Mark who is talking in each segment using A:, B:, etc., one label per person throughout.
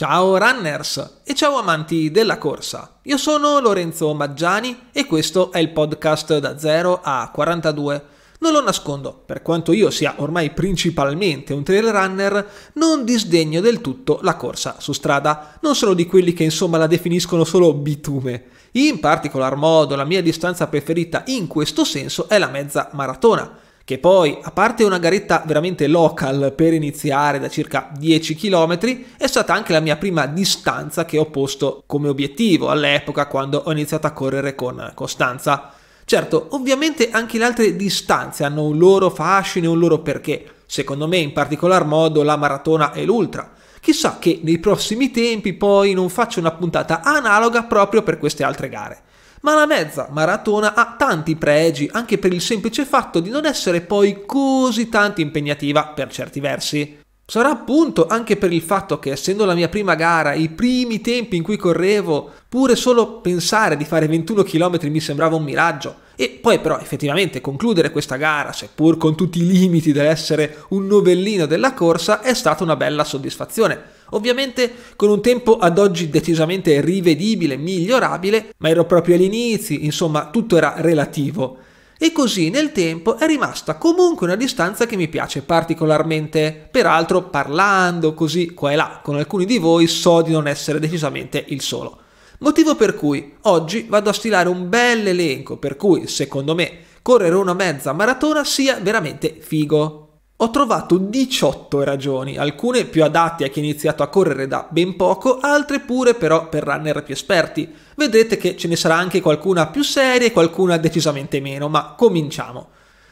A: Ciao runners e ciao amanti della corsa. Io sono Lorenzo Maggiani e questo è il podcast da 0 a 42. Non lo nascondo, per quanto io sia ormai principalmente un trail runner, non disdegno del tutto la corsa su strada. Non sono di quelli che insomma la definiscono solo bitume. In particolar modo la mia distanza preferita in questo senso è la mezza maratona che poi, a parte una garetta veramente local per iniziare da circa 10 km, è stata anche la mia prima distanza che ho posto come obiettivo all'epoca quando ho iniziato a correre con costanza. Certo, ovviamente anche le altre distanze hanno un loro fascino e un loro perché, secondo me in particolar modo la maratona e l'ultra. Chissà che nei prossimi tempi poi non faccio una puntata analoga proprio per queste altre gare. Ma la mezza maratona ha tanti pregi anche per il semplice fatto di non essere poi così tanto impegnativa per certi versi. Sarà appunto anche per il fatto che essendo la mia prima gara, i primi tempi in cui correvo, pure solo pensare di fare 21 km mi sembrava un miraggio. E poi però effettivamente concludere questa gara, seppur con tutti i limiti dell'essere un novellino della corsa, è stata una bella soddisfazione Ovviamente con un tempo ad oggi decisamente rivedibile, migliorabile, ma ero proprio agli inizi, insomma tutto era relativo. E così nel tempo è rimasta comunque una distanza che mi piace particolarmente. Peraltro parlando così qua e là con alcuni di voi so di non essere decisamente il solo. Motivo per cui oggi vado a stilare un bel elenco per cui secondo me correre una mezza maratona sia veramente figo. Ho trovato 18 ragioni, alcune più adatte a chi ha iniziato a correre da ben poco, altre pure però per runner più esperti. Vedrete che ce ne sarà anche qualcuna più seria e qualcuna decisamente meno, ma cominciamo.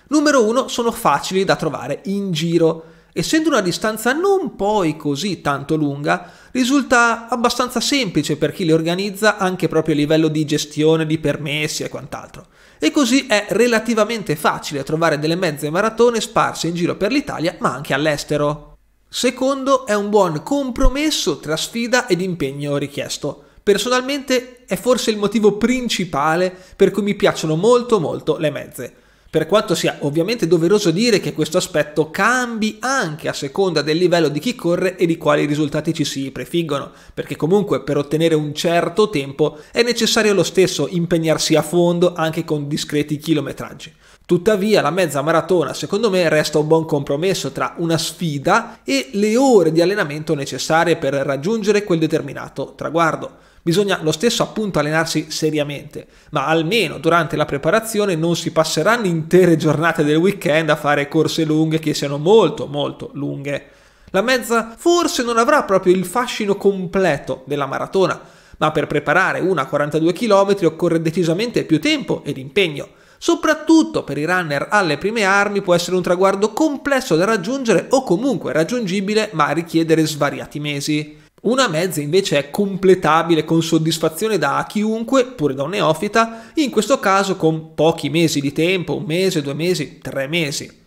A: Numero 1 sono facili da trovare in giro essendo una distanza non poi così tanto lunga, risulta abbastanza semplice per chi le organizza anche proprio a livello di gestione di permessi e quant'altro. E così è relativamente facile trovare delle mezze maratone sparse in giro per l'Italia ma anche all'estero. Secondo, è un buon compromesso tra sfida ed impegno richiesto. Personalmente è forse il motivo principale per cui mi piacciono molto molto le mezze per quanto sia ovviamente doveroso dire che questo aspetto cambi anche a seconda del livello di chi corre e di quali risultati ci si prefiggono, perché comunque per ottenere un certo tempo è necessario lo stesso impegnarsi a fondo anche con discreti chilometraggi. Tuttavia la mezza maratona secondo me resta un buon compromesso tra una sfida e le ore di allenamento necessarie per raggiungere quel determinato traguardo. Bisogna lo stesso appunto allenarsi seriamente, ma almeno durante la preparazione non si passeranno intere giornate del weekend a fare corse lunghe che siano molto molto lunghe. La mezza forse non avrà proprio il fascino completo della maratona, ma per preparare una 42 km occorre decisamente più tempo ed impegno. Soprattutto per i runner alle prime armi può essere un traguardo complesso da raggiungere o comunque raggiungibile ma richiedere svariati mesi. Una mezza invece è completabile con soddisfazione da chiunque, pure da un neofita, in questo caso con pochi mesi di tempo, un mese, due mesi, tre mesi.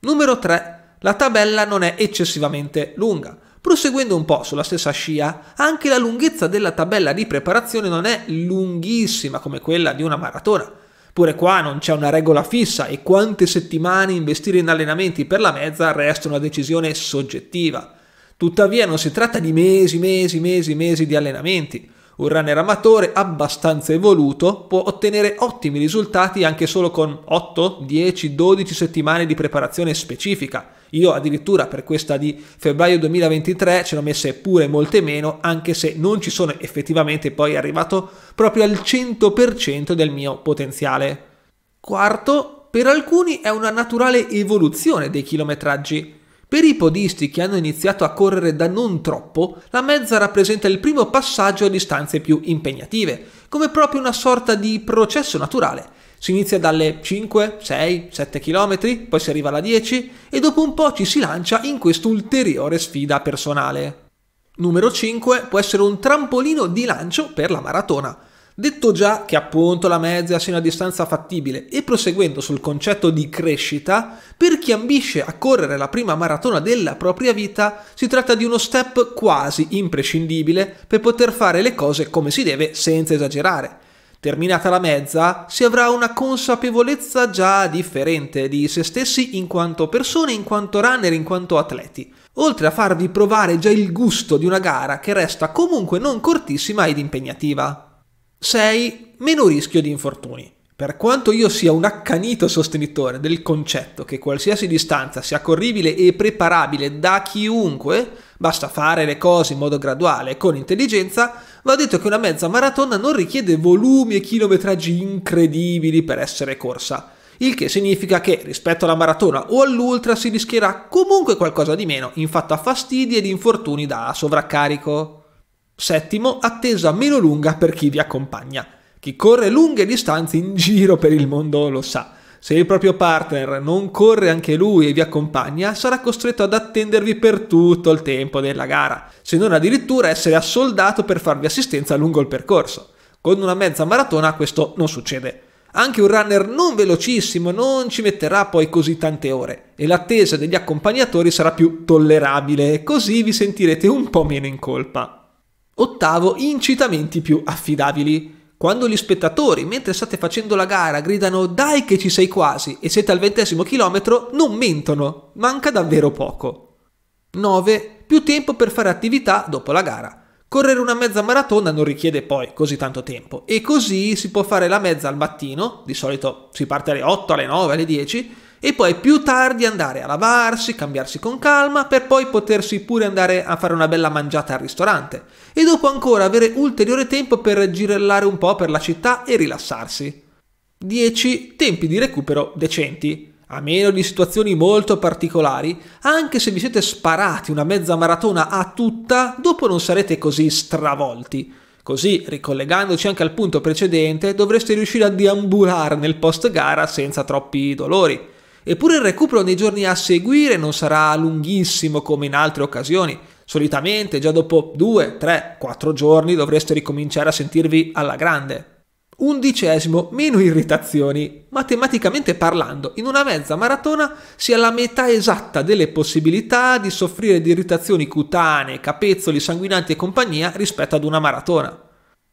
A: Numero 3. La tabella non è eccessivamente lunga. Proseguendo un po' sulla stessa scia, anche la lunghezza della tabella di preparazione non è lunghissima come quella di una maratona. Pure qua non c'è una regola fissa e quante settimane investire in allenamenti per la mezza resta una decisione soggettiva. Tuttavia non si tratta di mesi, mesi, mesi, mesi di allenamenti. Un runner amatore abbastanza evoluto può ottenere ottimi risultati anche solo con 8, 10, 12 settimane di preparazione specifica. Io addirittura per questa di febbraio 2023 ce l'ho messe pure molte meno, anche se non ci sono effettivamente poi arrivato proprio al 100% del mio potenziale. Quarto, per alcuni è una naturale evoluzione dei chilometraggi. Per i podisti che hanno iniziato a correre da non troppo, la mezza rappresenta il primo passaggio a distanze più impegnative, come proprio una sorta di processo naturale. Si inizia dalle 5, 6, 7 km, poi si arriva alla 10 e dopo un po' ci si lancia in quest'ulteriore sfida personale. Numero 5 può essere un trampolino di lancio per la maratona. Detto già che appunto la mezza sia una distanza fattibile e proseguendo sul concetto di crescita, per chi ambisce a correre la prima maratona della propria vita si tratta di uno step quasi imprescindibile per poter fare le cose come si deve senza esagerare. Terminata la mezza, si avrà una consapevolezza già differente di se stessi in quanto persone, in quanto runner, in quanto atleti, oltre a farvi provare già il gusto di una gara che resta comunque non cortissima ed impegnativa. 6. Meno rischio di infortuni. Per quanto io sia un accanito sostenitore del concetto che qualsiasi distanza sia corribile e preparabile da chiunque, basta fare le cose in modo graduale e con intelligenza, va detto che una mezza maratona non richiede volumi e chilometraggi incredibili per essere corsa. Il che significa che rispetto alla maratona o all'ultra si rischierà comunque qualcosa di meno in fatto a fastidi ed infortuni da sovraccarico. Settimo, attesa meno lunga per chi vi accompagna. Chi corre lunghe distanze in giro per il mondo lo sa. Se il proprio partner non corre anche lui e vi accompagna, sarà costretto ad attendervi per tutto il tempo della gara, se non addirittura essere assoldato per farvi assistenza lungo il percorso. Con una mezza maratona questo non succede. Anche un runner non velocissimo non ci metterà poi così tante ore e l'attesa degli accompagnatori sarà più tollerabile, così vi sentirete un po' meno in colpa. Ottavo, incitamenti più affidabili. Quando gli spettatori, mentre state facendo la gara, gridano dai che ci sei quasi e siete al ventesimo chilometro, non mentono, manca davvero poco. 9. Più tempo per fare attività dopo la gara. Correre una mezza maratona non richiede poi così tanto tempo e così si può fare la mezza al mattino, di solito si parte alle 8, alle 9, alle 10, e poi più tardi andare a lavarsi, cambiarsi con calma per poi potersi pure andare a fare una bella mangiata al ristorante e dopo ancora avere ulteriore tempo per girellare un po' per la città e rilassarsi. 10. Tempi di recupero decenti. A meno di situazioni molto particolari, anche se vi siete sparati una mezza maratona a tutta, dopo non sarete così stravolti. Così, ricollegandoci anche al punto precedente, dovreste riuscire a deambulare nel post gara senza troppi dolori. Eppure il recupero nei giorni a seguire non sarà lunghissimo come in altre occasioni. Solitamente già dopo 2, 3, 4 giorni dovreste ricominciare a sentirvi alla grande. Undicesimo, meno irritazioni. Matematicamente parlando, in una mezza maratona si ha la metà esatta delle possibilità di soffrire di irritazioni cutanee, capezzoli sanguinanti e compagnia rispetto ad una maratona.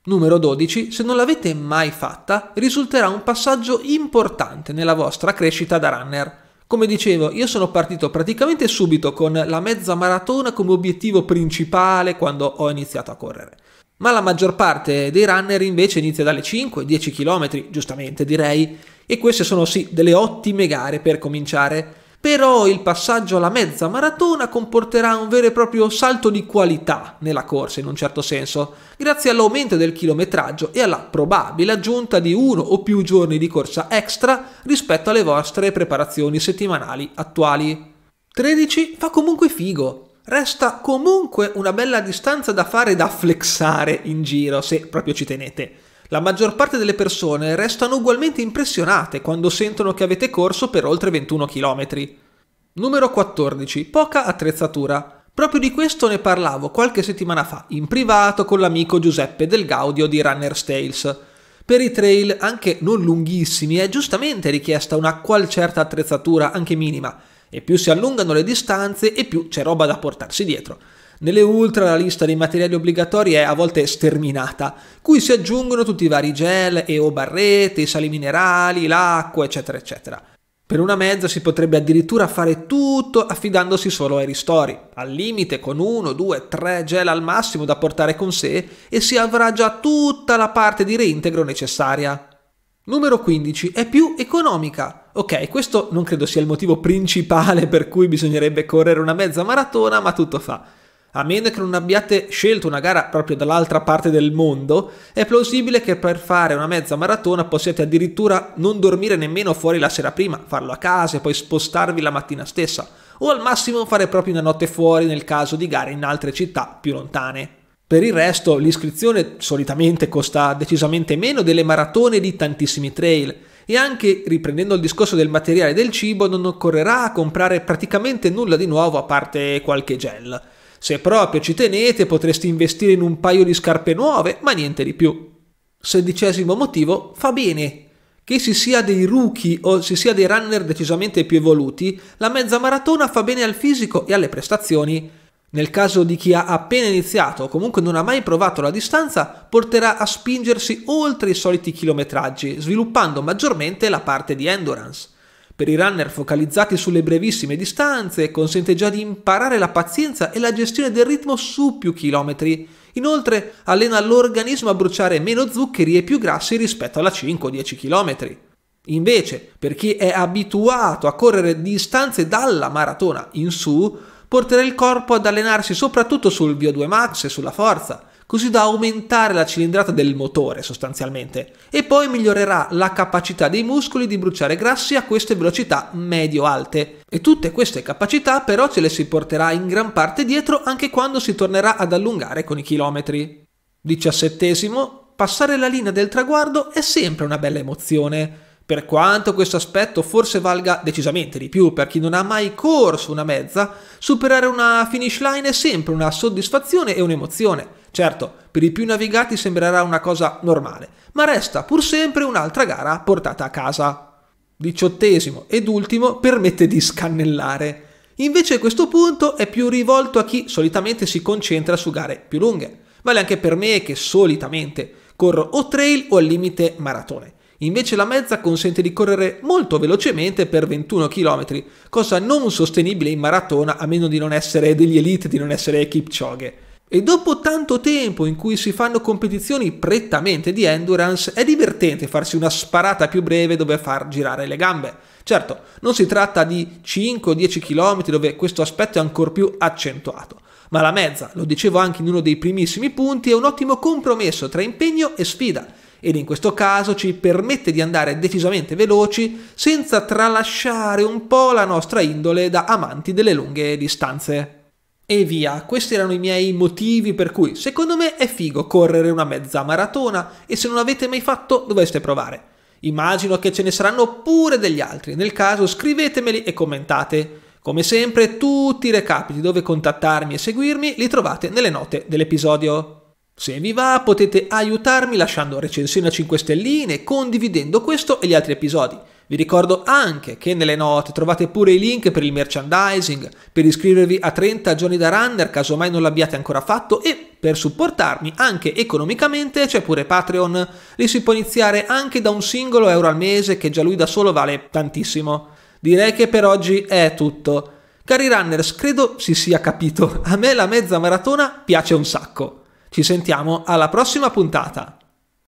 A: Numero 12. Se non l'avete mai fatta, risulterà un passaggio importante nella vostra crescita da runner. Come dicevo, io sono partito praticamente subito con la mezza maratona come obiettivo principale quando ho iniziato a correre. Ma la maggior parte dei runner invece inizia dalle 5-10 km, giustamente direi, e queste sono sì delle ottime gare per cominciare però il passaggio alla mezza maratona comporterà un vero e proprio salto di qualità nella corsa in un certo senso, grazie all'aumento del chilometraggio e alla probabile aggiunta di uno o più giorni di corsa extra rispetto alle vostre preparazioni settimanali attuali. 13 fa comunque figo, resta comunque una bella distanza da fare e da flexare in giro se proprio ci tenete. La maggior parte delle persone restano ugualmente impressionate quando sentono che avete corso per oltre 21 km. Numero 14. Poca attrezzatura. Proprio di questo ne parlavo qualche settimana fa in privato con l'amico Giuseppe Del Gaudio di Runner's Tales. Per i trail, anche non lunghissimi, è giustamente richiesta una qual certa attrezzatura, anche minima, e più si allungano le distanze e più c'è roba da portarsi dietro. Nelle ultra la lista dei materiali obbligatori è a volte sterminata, cui si aggiungono tutti i vari gel e o barrette, i sali minerali, l'acqua, eccetera, eccetera. Per una mezza si potrebbe addirittura fare tutto affidandosi solo ai ristori, al limite con uno, due, tre gel al massimo da portare con sé e si avrà già tutta la parte di reintegro necessaria. Numero 15 è più economica. Ok, questo non credo sia il motivo principale per cui bisognerebbe correre una mezza maratona, ma tutto fa a meno che non abbiate scelto una gara proprio dall'altra parte del mondo, è plausibile che per fare una mezza maratona possiate addirittura non dormire nemmeno fuori la sera prima, farlo a casa e poi spostarvi la mattina stessa, o al massimo fare proprio una notte fuori nel caso di gare in altre città più lontane. Per il resto l'iscrizione solitamente costa decisamente meno delle maratone di tantissimi trail e anche riprendendo il discorso del materiale del cibo non occorrerà comprare praticamente nulla di nuovo a parte qualche gel. Se proprio ci tenete potreste investire in un paio di scarpe nuove, ma niente di più. Sedicesimo motivo, fa bene. Che si sia dei rookie o si sia dei runner decisamente più evoluti, la mezza maratona fa bene al fisico e alle prestazioni. Nel caso di chi ha appena iniziato o comunque non ha mai provato la distanza, porterà a spingersi oltre i soliti chilometraggi, sviluppando maggiormente la parte di endurance. Per i runner focalizzati sulle brevissime distanze consente già di imparare la pazienza e la gestione del ritmo su più chilometri. Inoltre allena l'organismo a bruciare meno zuccheri e più grassi rispetto alla 5-10 km. Invece, per chi è abituato a correre distanze dalla maratona in su, porterà il corpo ad allenarsi soprattutto sul VO2 max e sulla forza, così da aumentare la cilindrata del motore sostanzialmente, e poi migliorerà la capacità dei muscoli di bruciare grassi a queste velocità medio-alte. E tutte queste capacità però ce le si porterà in gran parte dietro anche quando si tornerà ad allungare con i chilometri. Diciassettesimo, passare la linea del traguardo è sempre una bella emozione. Per quanto questo aspetto forse valga decisamente di più per chi non ha mai corso una mezza, superare una finish line è sempre una soddisfazione e un'emozione Certo, per i più navigati sembrerà una cosa normale, ma resta pur sempre un'altra gara portata a casa. Diciottesimo ed ultimo permette di scannellare. Invece questo punto è più rivolto a chi solitamente si concentra su gare più lunghe. Vale anche per me che solitamente corro o trail o al limite maratone. Invece la mezza consente di correre molto velocemente per 21 km, cosa non sostenibile in maratona a meno di non essere degli elite, di non essere Kipchoge. E dopo tanto tempo in cui si fanno competizioni prettamente di endurance, è divertente farsi una sparata più breve dove far girare le gambe. Certo, non si tratta di 5 10 km dove questo aspetto è ancora più accentuato, ma la mezza, lo dicevo anche in uno dei primissimi punti, è un ottimo compromesso tra impegno e sfida, ed in questo caso ci permette di andare decisamente veloci senza tralasciare un po' la nostra indole da amanti delle lunghe distanze. E via, questi erano i miei motivi per cui secondo me è figo correre una mezza maratona e se non l'avete mai fatto dovreste provare. Immagino che ce ne saranno pure degli altri, nel caso scrivetemeli e commentate. Come sempre tutti i recapiti dove contattarmi e seguirmi li trovate nelle note dell'episodio. Se vi va potete aiutarmi lasciando recensioni a 5 stelline, condividendo questo e gli altri episodi. Vi ricordo anche che nelle note trovate pure i link per il merchandising, per iscrivervi a 30 giorni da runner caso mai non l'abbiate ancora fatto e per supportarmi anche economicamente c'è pure Patreon. Lì si può iniziare anche da un singolo euro al mese che già lui da solo vale tantissimo. Direi che per oggi è tutto. Cari runners, credo si sia capito, a me la mezza maratona piace un sacco. Ci sentiamo alla prossima puntata.